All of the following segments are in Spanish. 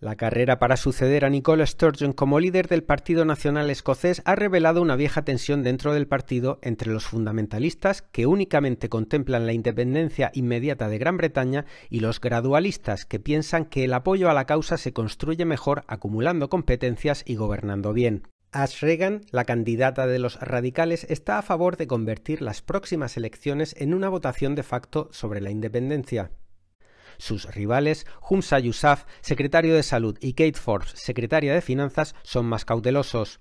La carrera para suceder a Nicola Sturgeon como líder del Partido Nacional Escocés ha revelado una vieja tensión dentro del partido entre los fundamentalistas que únicamente contemplan la independencia inmediata de Gran Bretaña y los gradualistas que piensan que el apoyo a la causa se construye mejor acumulando competencias y gobernando bien. Ash Reagan, la candidata de los radicales, está a favor de convertir las próximas elecciones en una votación de facto sobre la independencia. Sus rivales, Humsa Yousaf, secretario de Salud, y Kate Forbes, secretaria de Finanzas, son más cautelosos.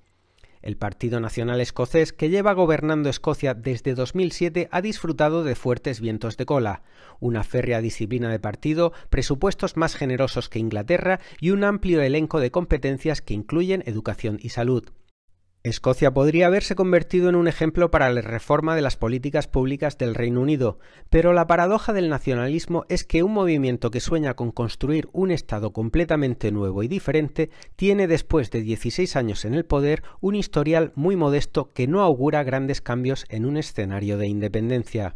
El Partido Nacional Escocés, que lleva gobernando Escocia desde 2007, ha disfrutado de fuertes vientos de cola, una férrea disciplina de partido, presupuestos más generosos que Inglaterra y un amplio elenco de competencias que incluyen educación y salud. Escocia podría haberse convertido en un ejemplo para la reforma de las políticas públicas del Reino Unido, pero la paradoja del nacionalismo es que un movimiento que sueña con construir un Estado completamente nuevo y diferente tiene después de 16 años en el poder un historial muy modesto que no augura grandes cambios en un escenario de independencia.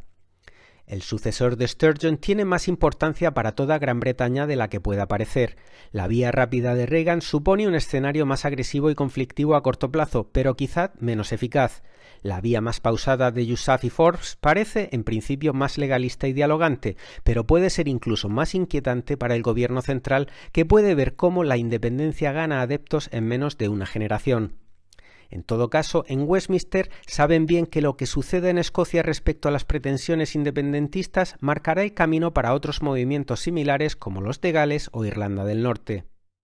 El sucesor de Sturgeon tiene más importancia para toda Gran Bretaña de la que pueda parecer. La vía rápida de Reagan supone un escenario más agresivo y conflictivo a corto plazo, pero quizá menos eficaz. La vía más pausada de Yousaf y Forbes parece, en principio, más legalista y dialogante, pero puede ser incluso más inquietante para el gobierno central, que puede ver cómo la independencia gana adeptos en menos de una generación. En todo caso, en Westminster saben bien que lo que sucede en Escocia respecto a las pretensiones independentistas marcará el camino para otros movimientos similares como los de Gales o Irlanda del Norte.